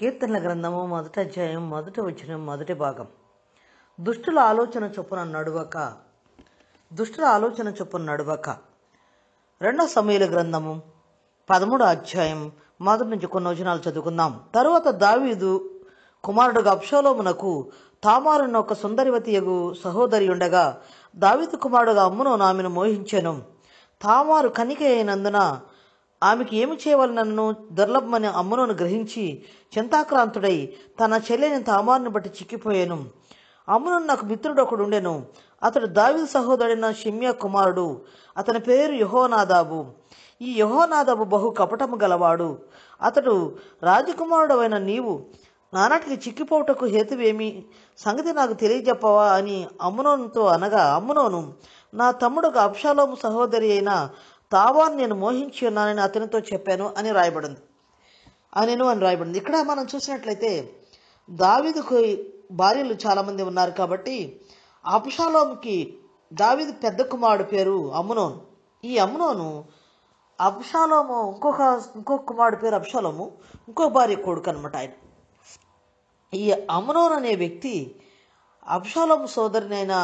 కీర్తనల గ్రంథము మొదటి అధ్యాయం మొదటి వచ్చిన మొదటి భాగం దుష్టుల ఆలోచన చొప్పున నడువక దుష్టుల ఆలోచన చొప్పున నడువక రెండవ సమయల గ్రంథము పదమూడు అధ్యాయం మొదటి నుంచి కొన్ని వచనాలు చదువుకుందాం తరువాత దావీదు కుమారుడు అప్షోలోమునకు తామారున్న ఒక సుందరివతియగు సహోదరి ఉండగా దావిత కుమారుడుగా అమ్మును ఆమెను మోహించెను తామారు కనిక అయినందున ఆమెకి ఏమి నన్ను దుర్లభమని అమ్మును గ్రహించి చింతాక్రాంతుడై తన చెల్లెని తామారుని బట్టి చిక్కిపోయాను అమ్మునను నాకు మిత్రుడు ఒకడు ఉండెను అతడు దావిల్ సహోదరుడైన షిమ్య కుమారుడు అతని పేరు యహోనాదాబు ఈ యహోనాదాబు బహు కపటము గలవాడు అతడు రాజకుమారుడు అయిన నీవు నానాటికి చిక్కిపోవటకు హేతువేమి సంగతి నాకు తెలియజెప్పవా అని అమ్మునోనుతో అనగా అమ్మునోను నా తమ్ముడు అప్షాలోము సహోదరి అయిన తావాన్ని నేను మోహించి ఉన్నానని అతనితో చెప్పాను అని రాయబడింది అనేను అని రాయబడింది ఇక్కడ మనం చూసినట్లయితే దావిదకు భార్యలు చాలామంది ఉన్నారు కాబట్టి అప్షాలోంకి దావిద్ పెద్ద కుమారుడు పేరు అమ్మునోను ఈ అమ్మునోను అప్షాలోము ఇంకొక ఇంకొక కుమారుడు పేరు అప్షాలోము ఇంకో భార్య కొడుకు అనమాట ఆయన ఈ అమ్మునోన్ అనే వ్యక్తి అప్షాలోము అయిన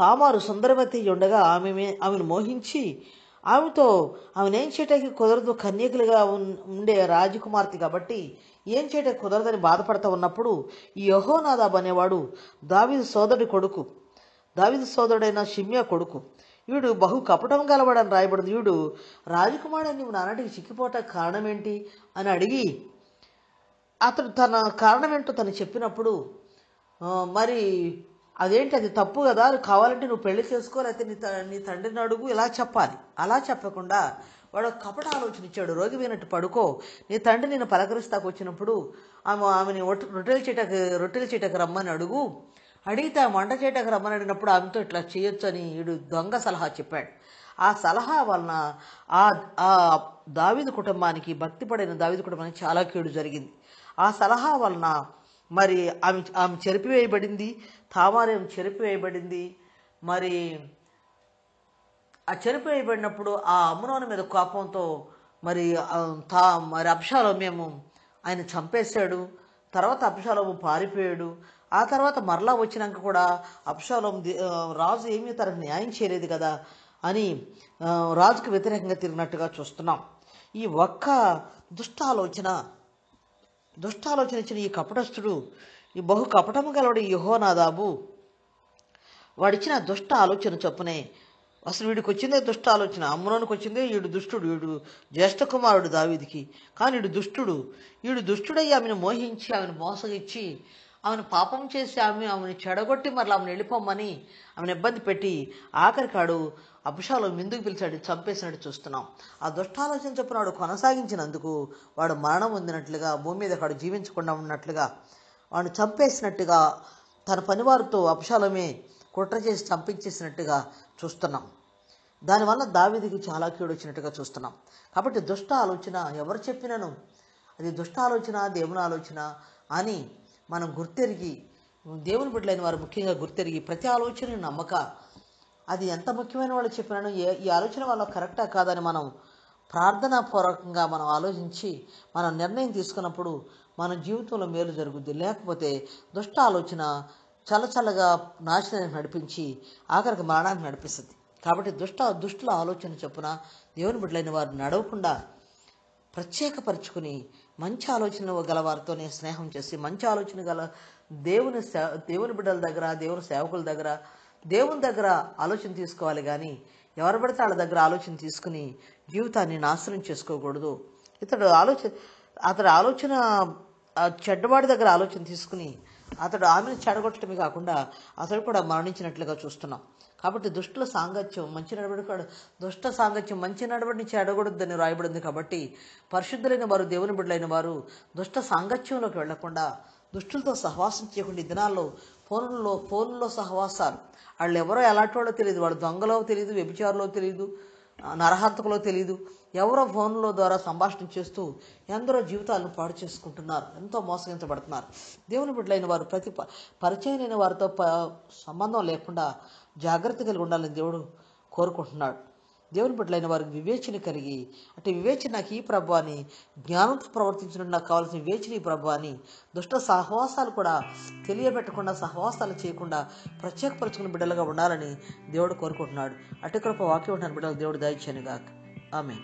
తామారు సుందరవతి ఉండగా ఆమె ఆమెను మోహించి ఆమెతో ఆమె ఏం చేయటానికి కుదరదు కన్యకులుగా ఉండే రాజకుమార్తె కాబట్టి ఏం చేయటానికి కుదరదని బాధపడతా ఉన్నప్పుడు ఈ యహోనాదాబ్ అనేవాడు దావిదు సోదరుడి కొడుకు దావిదు సోదరుడైన షిమ్యా కొడుకు వీడు బహు కపటం గలవాడని రాయబడింది వీడు రాజకుమారుడు నీవు నానాటికి చిక్కిపోవటానికి కారణం ఏంటి అని అడిగి అతడు తన కారణం ఏంటో తను చెప్పినప్పుడు మరి అదేంటి అది తప్పు కదా కావాలంటే నువ్వు పెళ్లి చేసుకో లేకపోతే నీ నీ తండ్రిని అడుగు ఇలా చెప్పాలి అలా చెప్పకుండా వాడు కపట ఆలోచన ఇచ్చాడు రోగి పోయినట్టు పడుకో నీ తండ్రి నేను పలకరిస్తాకు వచ్చినప్పుడు ఆమె ఆమెని రొట్టెలు చీటకు రొట్టెలు చీటకు రమ్మని అడుగు అడిగితే ఆమె వంట చేయటకు రమ్మని అడిగినప్పుడు ఆమెతో ఇట్లా చేయొచ్చు అని వీడు దొంగ సలహా చెప్పాడు ఆ సలహా వలన ఆ ఆ దావిదు కుటుంబానికి భక్తి పడిన దావిదు కుటుంబానికి చాలా కీడు జరిగింది ఆ సలహా వలన మరి ఆమె ఆమె చెరిపివేయబడింది తామారేం చెరిపివేయబడింది మరి ఆ చెరిపివేయబడినప్పుడు ఆ అమ్మనోని మీద కోపంతో మరి తా మరి అప్షాలో మేము ఆయన చంపేశాడు తర్వాత అప్షాలోము పారిపోయాడు ఆ తర్వాత మరలా వచ్చినాక కూడా అప్షాలోం రాజు ఏమీ తనకు న్యాయం చేయలేదు కదా అని రాజుకు వ్యతిరేకంగా తిరిగినట్టుగా చూస్తున్నాం ఈ ఒక్క దుష్ట ఆలోచన దుష్టాలోచన ఈ కపటస్థుడు ఈ బహు కపటము గలవాడు యహోనాదాబు వాడిచ్చిన దుష్ట ఆలోచన చొప్పునే అసలు వీడికి వచ్చిందే దుష్ట ఆలోచన అమ్మలోనికి వచ్చిందే వీడు దుష్టుడు వీడు జ్యేష్ఠ కుమారుడు దావీదికి కానీ వీడు దుష్టుడు వీడు దుష్టుడై ఆమెను మోహించి ఆమెను మోసగిచ్చి ఆమెను పాపం చేసి ఆమె ఆమెను చెడగొట్టి మరలా ఆమెను వెళ్ళిపోమని ఆమెను ఇబ్బంది పెట్టి ఆఖరికాడు అభిషాలు ముందుకు పిలిచాడు చంపేసినట్టు చూస్తున్నాం ఆ దుష్టాలోచన చెప్పిన వాడు కొనసాగించినందుకు వాడు మరణం పొందినట్లుగా భూమి మీద వాడు జీవించకుండా ఉన్నట్లుగా వాడు చంపేసినట్టుగా తన పనివారితో అభిషాలమే కుట్ర చేసి చంపించేసినట్టుగా చూస్తున్నాం దానివల్ల దావిదికి చాలా కీడు వచ్చినట్టుగా చూస్తున్నాం కాబట్టి దుష్ట ఆలోచన ఎవరు చెప్పినను అది దుష్ట ఆలోచన దేవుని ఆలోచన అని మనం గుర్తెరిగి దేవుని బిడ్డలైన వారు ముఖ్యంగా గుర్తెరిగి ప్రతి ఆలోచన నమ్మక అది ఎంత ముఖ్యమైన వాళ్ళు చెప్పినాను ఏ ఈ ఆలోచన వల్ల కరెక్టా కాదని మనం ప్రార్థనాపూర్వకంగా మనం ఆలోచించి మనం నిర్ణయం తీసుకున్నప్పుడు మన జీవితంలో మేలు జరుగుద్ది లేకపోతే దుష్ట ఆలోచన చల్లచల్లగా నాశనానికి నడిపించి ఆఖరికి మరణానికి నడిపిస్తుంది కాబట్టి దుష్ట దుష్టుల ఆలోచన చొప్పున దేవుని బిడ్డలైన వారు నడవకుండా ప్రత్యేకపరుచుకుని మంచి ఆలోచనలు గలవారితోనే స్నేహం చేసి మంచి ఆలోచన గల దేవుని దేవుని బిడ్డల దగ్గర దేవుని సేవకుల దగ్గర దేవుని దగ్గర ఆలోచన తీసుకోవాలి కానీ ఎవరు పడితే వాళ్ళ దగ్గర ఆలోచన తీసుకుని జీవితాన్ని నాశనం చేసుకోకూడదు ఇతడు ఆలోచన అతడు ఆలోచన చెడ్డవాడి దగ్గర ఆలోచన తీసుకుని అతడు ఆమెను చెడగొట్టడమే కాకుండా అతడు కూడా మరణించినట్లుగా చూస్తున్నాం కాబట్టి దుష్టుల సాంగత్యం మంచి నడవడి దుష్ట సాంగత్యం మంచి నడవడిని చెడగొడద్దని రాయబడింది కాబట్టి పరిశుద్ధులైన వారు దేవుని బిడ్డలైన వారు దుష్ట సాంగత్యంలోకి వెళ్లకుండా దుష్టులతో సహవాసం చేయకుండా దినాల్లో ఫోన్లో ఫోన్లో సహవాసాలు వాళ్ళు ఎవరో ఎలాంటి వాళ్ళో తెలియదు వాళ్ళు దొంగలో తెలియదు వ్యభిచారులో తెలియదు నరహంతకులో తెలియదు ఎవరో ఫోన్లో ద్వారా సంభాషణ చేస్తూ ఎందరో జీవితాలను పాడు చేసుకుంటున్నారు ఎంతో మోసగించబడుతున్నారు దేవుని బిడ్డలైన వారు ప్రతి పరిచయం వారితో సంబంధం లేకుండా జాగ్రత్త కలిగి ఉండాలని దేవుడు కోరుకుంటున్నాడు దేవుని బిడ్డలైన వారికి వివేచన కలిగి అంటే వివేచన నాకు ఈ ప్రభు అని జ్ఞానంతో ప్రవర్తించిన నాకు కావాల్సిన వివేచన ఈ ప్రభు అని దుష్ట సహవాసాలు కూడా తెలియబెట్టకుండా సహవాసాలు చేయకుండా ప్రత్యేకపరచుకున్న బిడ్డలుగా ఉండాలని దేవుడు కోరుకుంటున్నాడు అటు కృప వాక్యం ఉంటాను బిడ్డలు దేవుడు దయచేయను గాక ఆమె